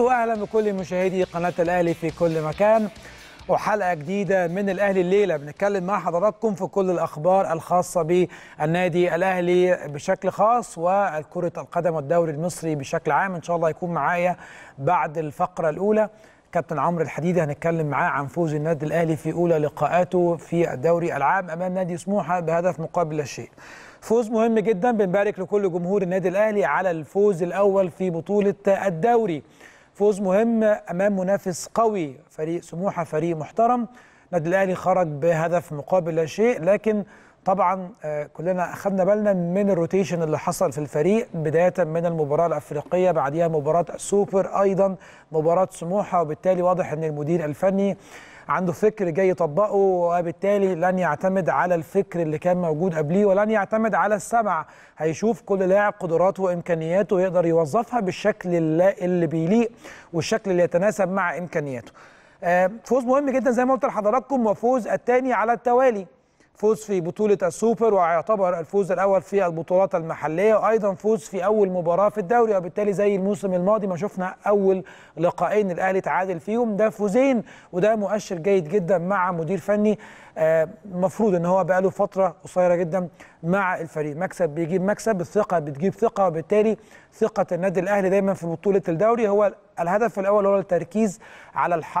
السبت واهلا بكل مشاهدي قناه الاهلي في كل مكان وحلقه جديده من الاهلي الليله بنتكلم مع حضراتكم في كل الاخبار الخاصه بالنادي الاهلي بشكل خاص وكره القدم والدوري المصري بشكل عام ان شاء الله يكون معايا بعد الفقره الاولى كابتن عمرو الحديدي هنتكلم معاه عن فوز النادي الاهلي في اولى لقاءاته في الدوري العام امام نادي سموحه بهدف مقابل لا شيء. فوز مهم جدا بنبارك لكل جمهور النادي الاهلي على الفوز الاول في بطوله الدوري. فوز مهم امام منافس قوي فريق سموحه فريق محترم النادي الاهلي خرج بهدف مقابل لا شيء لكن طبعا آه، كلنا اخذنا بالنا من الروتيشن اللي حصل في الفريق بدايه من المباراه الافريقيه بعديها مباراه السوبر ايضا مباراه سموحه وبالتالي واضح ان المدير الفني عنده فكر جاي يطبقه وبالتالي لن يعتمد على الفكر اللي كان موجود قبليه ولن يعتمد على السمع هيشوف كل لاعب قدراته وامكانياته يقدر يوظفها بالشكل اللي بيليق والشكل اللي يتناسب مع امكانياته آه، فوز مهم جدا زي ما قلت لحضراتكم وفوز الثاني على التوالي فوز في بطولة السوبر ويعتبر الفوز الأول في البطولات المحلية وأيضا فوز في أول مباراة في الدوري وبالتالي زي الموسم الماضي ما شفنا أول لقائين الأهلي تعادل فيهم ده فوزين وده مؤشر جيد جدا مع مدير فني المفروض آه، أنه ان هو بقاله فترة قصيرة جدا مع الفريق مكسب بيجيب مكسب الثقة بتجيب ثقة وبالتالي ثقه النادي الاهلي دايما في بطوله الدوري هو الهدف الاول هو التركيز على الح...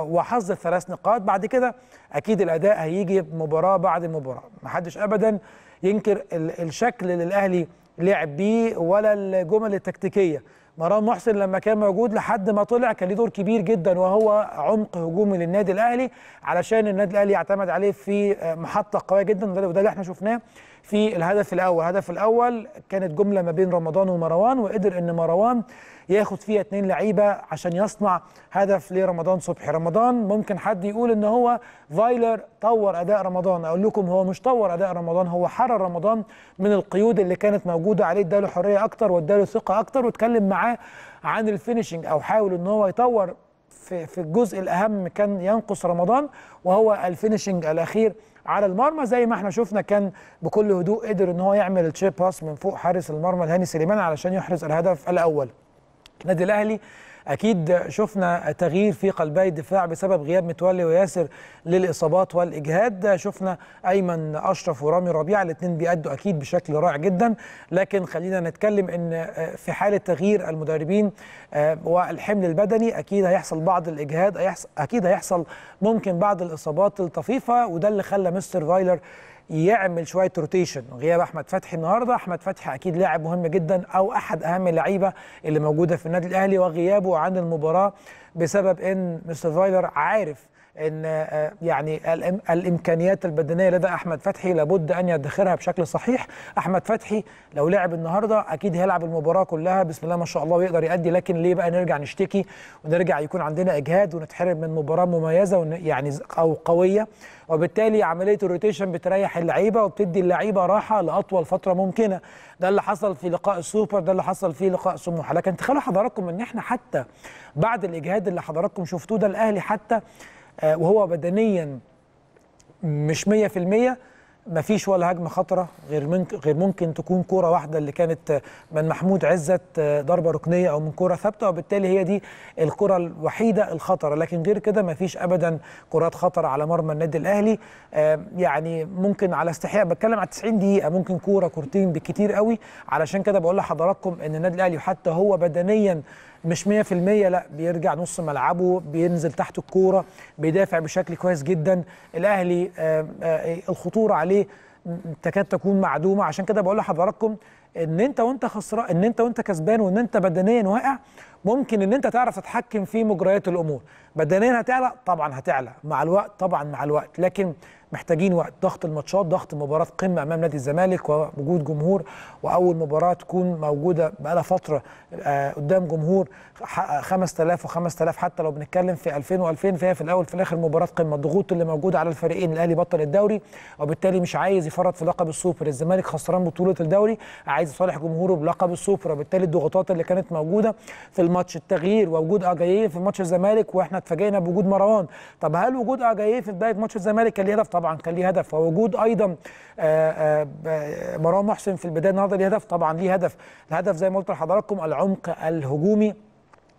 وحظ الثلاث نقاط بعد كده اكيد الاداء هيجي مباراه بعد مباراه ما حدش ابدا ينكر ال... الشكل اللي الاهلي لعب بيه ولا الجمل التكتيكيه مرام محسن لما كان موجود لحد ما طلع كان ليه دور كبير جدا وهو عمق هجومي للنادي الاهلي علشان النادي الاهلي يعتمد عليه في محطه قويه جدا وده اللي احنا شفناه في الهدف الاول الهدف الاول كانت جمله ما بين رمضان ومروان وقدر ان مروان ياخد فيها اتنين لعيبه عشان يصنع هدف لرمضان صبحي رمضان ممكن حد يقول ان هو فايلر طور اداء رمضان اقول لكم هو مش طور اداء رمضان هو حرر رمضان من القيود اللي كانت موجوده عليه اداله حريه اكتر واداله ثقه اكتر واتكلم معاه عن الفينشنج او حاول ان هو يطور في في الجزء الاهم كان ينقص رمضان وهو الفينشنج الاخير على المرمى زي ما احنا شفنا كان بكل هدوء قدر ان هو يعمل التشيب باس من فوق حارس المرمى الهاني سليمان علشان يحرز الهدف الاول النادي الاهلي أكيد شفنا تغيير في قلبي الدفاع بسبب غياب متولي وياسر للإصابات والإجهاد شفنا أيمن أشرف ورامي ربيعة الاثنين بيأدوا أكيد بشكل رائع جدا لكن خلينا نتكلم إن آه، في حالة تغيير المدربين آه، والحمل البدني أكيد هيحصل بعض الإجهاد أكيد هيحصل ممكن بعض الإصابات الطفيفة وده اللي خلى مستر فايلر يعمل شويه روتيشن غياب احمد فتحي النهارده احمد فتحي اكيد لاعب مهم جدا او احد اهم اللعيبه اللي موجوده في النادي الاهلي وغيابه عن المباراه بسبب ان مستر فايلر عارف ان آه، يعني الامكانيات البدنيه لدى احمد فتحي لابد ان يدخرها بشكل صحيح احمد فتحي لو لعب النهارده اكيد هيلعب المباراه كلها بسم الله ما شاء الله ويقدر يأدي لكن ليه بقى نرجع نشتكي ونرجع يكون عندنا اجهاد ونتحرم من مباراه مميزه يعني او قويه وبالتالي عمليه الروتيشن بتريح اللعيبه وبتدي اللعيبه راحه لاطول فتره ممكنه ده اللي حصل في لقاء السوبر ده اللي حصل في لقاء سموحه لكن تخيلوا حضراتكم ان احنا حتى بعد الاجهاد اللي حضراتكم شفتوه ده الاهلي حتى آه، وهو بدنيا مش 100% مفيش ولا هجمه خطره غير ممكن غير ممكن تكون كوره واحده اللي كانت من محمود عزت آه، ضربه ركنيه او من كوره ثابته وبالتالي هي دي الكره الوحيده الخطره لكن غير كده مفيش ابدا كرات خطر على مرمى النادي الاهلي آه، يعني ممكن على استحياء بتكلم على 90 دقيقه ممكن كوره كورتين بكتير قوي علشان كده بقول لحضراتكم ان النادي الاهلي حتى هو بدنيا مش 100% لا بيرجع نص ملعبه بينزل تحت الكوره بيدافع بشكل كويس جدا الاهلي آه، آه، الخطوره عليه تكاد تكون معدومه عشان كده بقول لحضراتكم ان انت وانت خسران ان انت وانت كسبان وان انت بدنيا واقع ممكن ان انت تعرف تتحكم في مجريات الامور بدنيا هتعلى طبعا هتعلى مع الوقت طبعا مع الوقت لكن محتاجين وقت ضغط الماتشات ضغط مباراه قمه امام نادي الزمالك ووجود جمهور واول مباراه تكون موجوده بقالها فتره آه، قدام جمهور 5000 و5000 حتى لو بنتكلم في 2000 و2000 فهي في الاول في الاخر مباراه قمه الضغوط اللي موجوده على الفريقين الاهلي بطل الدوري وبالتالي مش عايز يفرط في لقب السوبر الزمالك خسران بطوله الدوري عايز يصالح جمهوره بلقب السوبر وبالتالي الضغوطات اللي كانت موجوده في الماتش التغيير ووجود اجاييه أه في ماتش الزمالك واحنا اتفاجئنا بوجود مروان طب هل وجود اجاييه أه في بدايه ماتش الزمالك كان ليه هدف طبعا كان ليه هدف ووجود ايضا آه، آه، مروان محسن في البدايه النهارده ليه هدف طبعا ليه هدف الهدف زي ما قلت لحضراتكم العمق الهجومي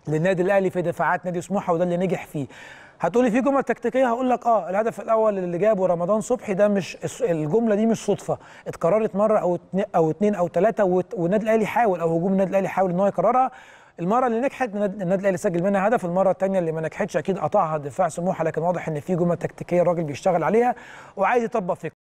للنادي الاهلي في دفاعات نادي سموحه وده اللي نجح فيه هتقولي في جمله تكتيكيه هقول لك اه الهدف الاول اللي جابه رمضان صبحي ده مش الجمله دي مش صدفه اتكررت مره او اتنين او اتنين او ثلاثه والنادي الاهلي حاول او هجوم النادي الاهلي حاول ان هو يكررها المره اللي نجحت النادي الاهلي سجل منها هدف المره الثانيه اللي ما نجحتش اكيد قطعها دفاع سموحه لكن واضح ان في جمل تكتيكيه الراجل بيشتغل عليها وعايز يطبق فيك